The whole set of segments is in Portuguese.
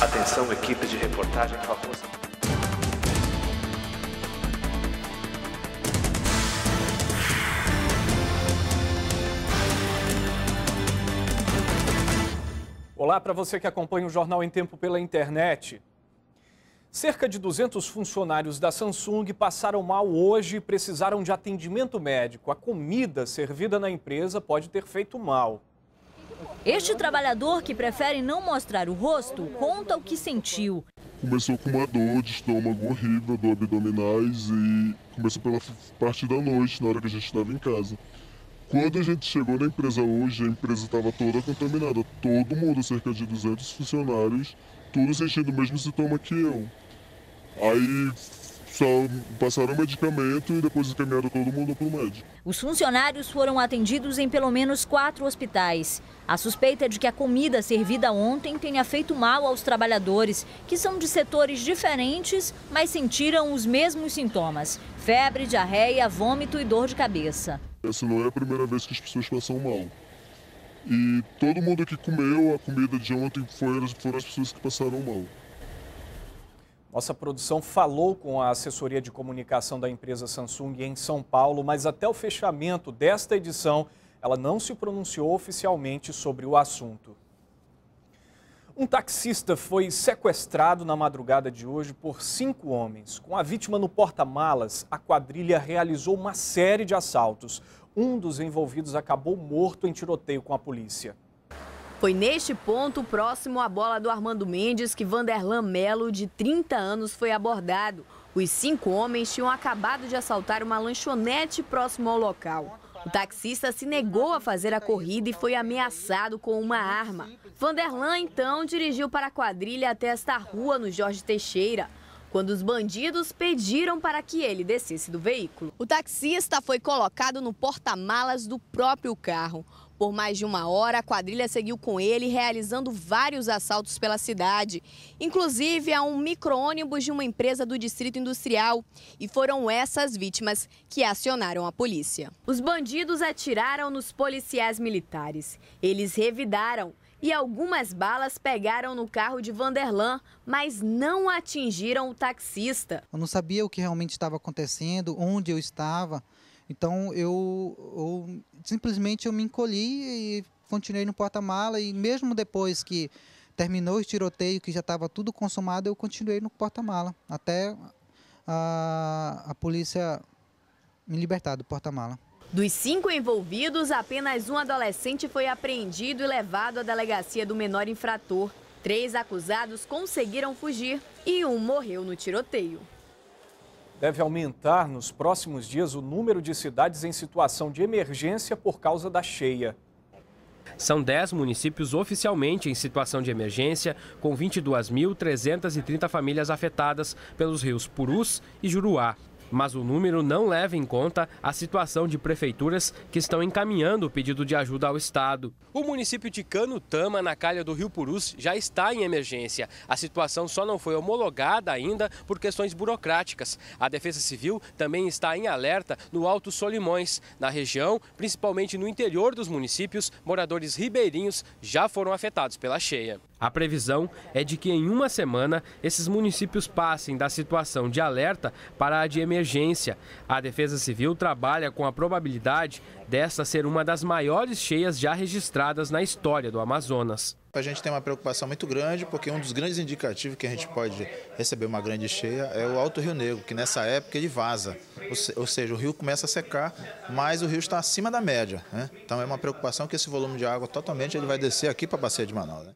Atenção, equipe de reportagem famosa. Olá para você que acompanha o Jornal em Tempo pela internet. Cerca de 200 funcionários da Samsung passaram mal hoje e precisaram de atendimento médico. A comida servida na empresa pode ter feito mal. Este trabalhador, que prefere não mostrar o rosto, conta o que sentiu. Começou com uma dor de estômago horrível, dor abdominais e começou pela parte da noite, na hora que a gente estava em casa. Quando a gente chegou na empresa hoje, a empresa estava toda contaminada, todo mundo, cerca de 200 funcionários, todos sentindo o mesmo sintoma que eu. Aí só passaram o medicamento e depois encaminharam todo mundo para o médico. Os funcionários foram atendidos em pelo menos quatro hospitais. A suspeita é de que a comida servida ontem tenha feito mal aos trabalhadores, que são de setores diferentes, mas sentiram os mesmos sintomas: febre, diarreia, vômito e dor de cabeça. Essa não é a primeira vez que as pessoas passam mal. E todo mundo que comeu a comida de ontem foram, foram as pessoas que passaram mal. Nossa produção falou com a assessoria de comunicação da empresa Samsung em São Paulo, mas até o fechamento desta edição, ela não se pronunciou oficialmente sobre o assunto. Um taxista foi sequestrado na madrugada de hoje por cinco homens. Com a vítima no porta-malas, a quadrilha realizou uma série de assaltos. Um dos envolvidos acabou morto em tiroteio com a polícia. Foi neste ponto, próximo à bola do Armando Mendes, que Vanderlan Melo, de 30 anos, foi abordado. Os cinco homens tinham acabado de assaltar uma lanchonete próximo ao local. O taxista se negou a fazer a corrida e foi ameaçado com uma arma. Vanderlan, então, dirigiu para a quadrilha até esta rua, no Jorge Teixeira quando os bandidos pediram para que ele descesse do veículo. O taxista foi colocado no porta-malas do próprio carro. Por mais de uma hora, a quadrilha seguiu com ele, realizando vários assaltos pela cidade, inclusive a um micro-ônibus de uma empresa do Distrito Industrial. E foram essas vítimas que acionaram a polícia. Os bandidos atiraram nos policiais militares. Eles revidaram e algumas balas pegaram no carro de Vanderlan, mas não atingiram o taxista. Eu não sabia o que realmente estava acontecendo, onde eu estava. Então eu, eu simplesmente eu me encolhi e continuei no porta-mala e mesmo depois que terminou o tiroteio, que já estava tudo consumado, eu continuei no porta-mala até a, a polícia me libertar do porta-mala. Dos cinco envolvidos, apenas um adolescente foi apreendido e levado à delegacia do menor infrator. Três acusados conseguiram fugir e um morreu no tiroteio deve aumentar nos próximos dias o número de cidades em situação de emergência por causa da cheia. São 10 municípios oficialmente em situação de emergência, com 22.330 famílias afetadas pelos rios Purus e Juruá mas o número não leva em conta a situação de prefeituras que estão encaminhando o pedido de ajuda ao Estado. O município de Canutama, na calha do Rio Purus, já está em emergência. A situação só não foi homologada ainda por questões burocráticas. A Defesa Civil também está em alerta no Alto Solimões. Na região, principalmente no interior dos municípios, moradores ribeirinhos já foram afetados pela cheia. A previsão é de que em uma semana esses municípios passem da situação de alerta para a de emergência. A Defesa Civil trabalha com a probabilidade desta ser uma das maiores cheias já registradas na história do Amazonas. A gente tem uma preocupação muito grande, porque um dos grandes indicativos que a gente pode receber uma grande cheia é o Alto Rio Negro, que nessa época ele vaza, ou seja, o rio começa a secar, mas o rio está acima da média. Né? Então é uma preocupação que esse volume de água totalmente ele vai descer aqui para a Bacia de Manaus. Né?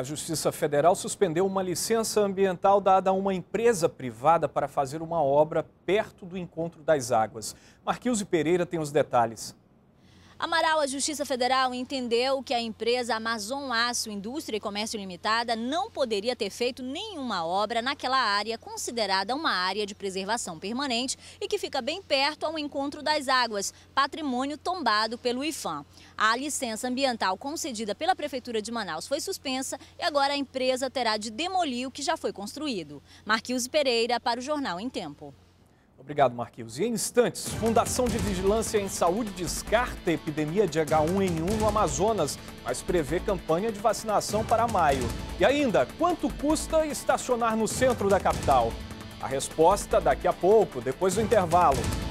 A Justiça Federal suspendeu uma licença ambiental dada a uma empresa privada para fazer uma obra perto do encontro das águas. Marquinhos Pereira tem os detalhes. Amaral, a Justiça Federal entendeu que a empresa Amazon Aço Indústria e Comércio Limitada não poderia ter feito nenhuma obra naquela área considerada uma área de preservação permanente e que fica bem perto ao encontro das águas, patrimônio tombado pelo IFAM. A licença ambiental concedida pela Prefeitura de Manaus foi suspensa e agora a empresa terá de demolir o que já foi construído. Marquinhos Pereira para o Jornal em Tempo. Obrigado, Marquinhos. E em instantes, Fundação de Vigilância em Saúde descarta a epidemia de H1N1 no Amazonas, mas prevê campanha de vacinação para maio. E ainda, quanto custa estacionar no centro da capital? A resposta daqui a pouco, depois do intervalo.